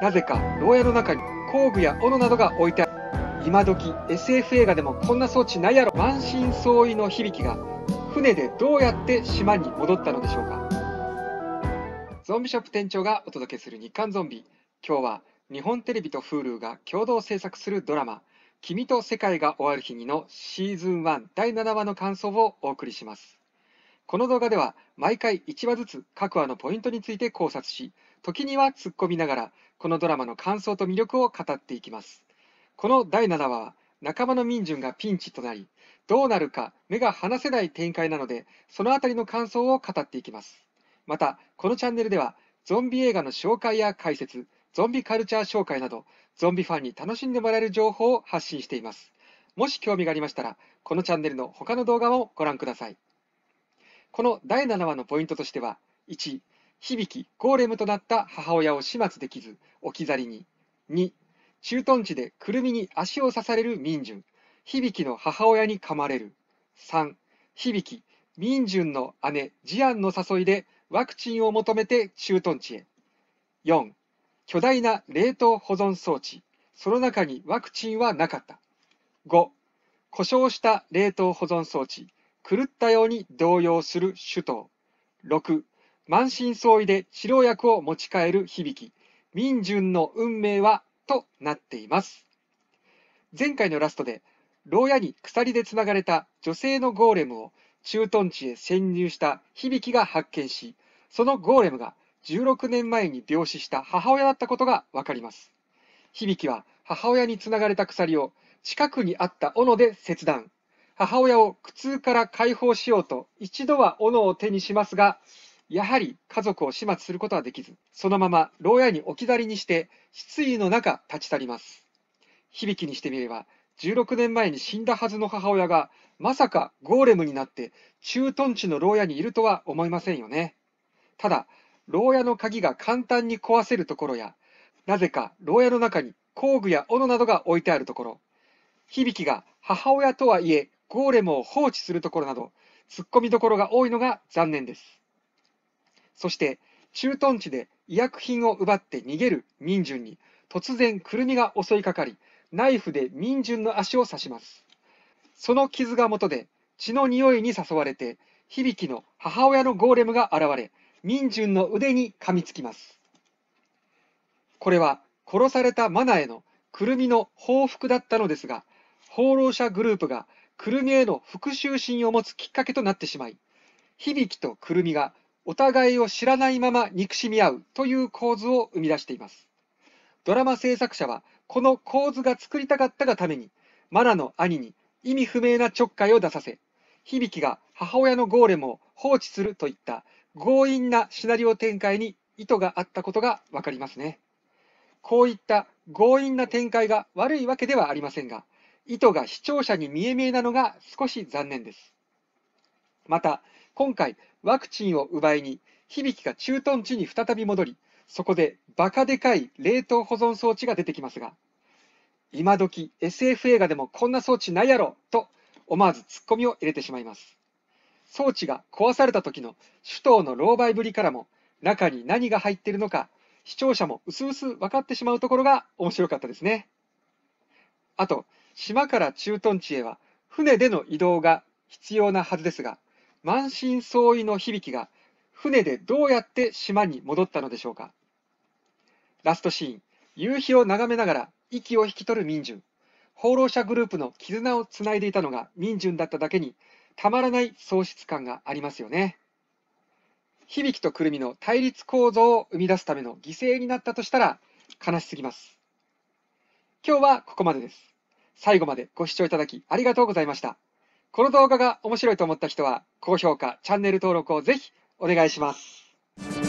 なぜか牢屋の中に工具や斧などが置いてある今時 SF 映画でもこんな装置ないやろ満身創痍の響きが船でどうやって島に戻ったのでしょうかゾンビショップ店長がお届けする日刊ゾンビ今日は日本テレビと Hulu が共同制作するドラマ「君と世界が終わる日に」のシーズン1第7話の感想をお送りしますこの動画では毎回1話ずつ各話のポイントについて考察し時には突っ込みながら、このドラマの感想と魅力を語っていきます。この第7話は、仲間の民順がピンチとなり、どうなるか目が離せない展開なので、そのあたりの感想を語っていきます。また、このチャンネルでは、ゾンビ映画の紹介や解説、ゾンビカルチャー紹介など、ゾンビファンに楽しんでもらえる情報を発信しています。もし興味がありましたら、このチャンネルの他の動画もご覧ください。この第7話のポイントとしては、1、響き、ゴーレムとなった母親を始末できず、置き去りに。2、駐屯地でくるみに足を刺される民順、響きの母親に噛まれる。3、響き、民順の姉、ジアンの誘いでワクチンを求めて駐屯地へ。4、巨大な冷凍保存装置、その中にワクチンはなかった。5、故障した冷凍保存装置、狂ったように動揺する首都。6、満身創痍で治療薬を持ち帰る響き、民順の運命は、となっています。前回のラストで、牢屋に鎖でつながれた女性のゴーレムを駐屯地へ潜入した響きが発見し、そのゴーレムが16年前に病死した母親だったことがわかります。響きは母親につながれた鎖を近くにあった斧で切断。母親を苦痛から解放しようと一度は斧を手にしますが、やはり家族を始末することはできず、そのまま牢屋に置き去りにして、失意の中立ち去ります。響きにしてみれば、16年前に死んだはずの母親が、まさかゴーレムになって駐屯地の牢屋にいるとは思いませんよね。ただ、牢屋の鍵が簡単に壊せるところや、なぜか牢屋の中に工具や斧などが置いてあるところ、響きが母親とはいえゴーレムを放置するところなど、突っ込みどころが多いのが残念です。そして駐屯地で医薬品を奪って逃げる民順に突然くるみが襲いかかりナイフで民順の足を刺しますその傷が元で血の匂いに誘われて響の母親のゴーレムが現れ民順の腕に噛みつきますこれは殺されたマナへのくるみの報復だったのですが放浪者グループがクルみへの復讐心を持つきっかけとなってしまい響とくるみがお互いを知らないまま憎しみ合うという構図を生み出しています。ドラマ制作者はこの構図が作りたかったがために、マナの兄に意味不明なちょっかいを出させ、響が母親のゴーレムを放置するといった強引なシナリオ展開に意図があったことがわかりますね。こういった強引な展開が悪いわけではありませんが、意図が視聴者に見え見えなのが少し残念です。また、今回ワクチンを奪いに、響が駐屯地に再び戻り、そこでバカでかい冷凍保存装置が出てきますが、今時 SF 映画でもこんな装置ないやろと思わずツッコミを入れてしまいます。装置が壊された時の首都の狼狽ぶりからも中に何が入っているのか視聴者も薄々分かってしまうところが面白かったですね。あと、島から駐屯地へは船での移動が必要なはずですが、満身創痍の響きが船でどうやって島に戻ったのでしょうかラストシーン夕日を眺めながら息を引き取る民順放浪者グループの絆をつないでいたのが民順だっただけにたまらない喪失感がありますよね響きとくるみの対立構造を生み出すための犠牲になったとしたら悲しすぎます今日はここまでです最後までご視聴いただきありがとうございましたこの動画が面白いと思った人は高評価、チャンネル登録をぜひお願いします。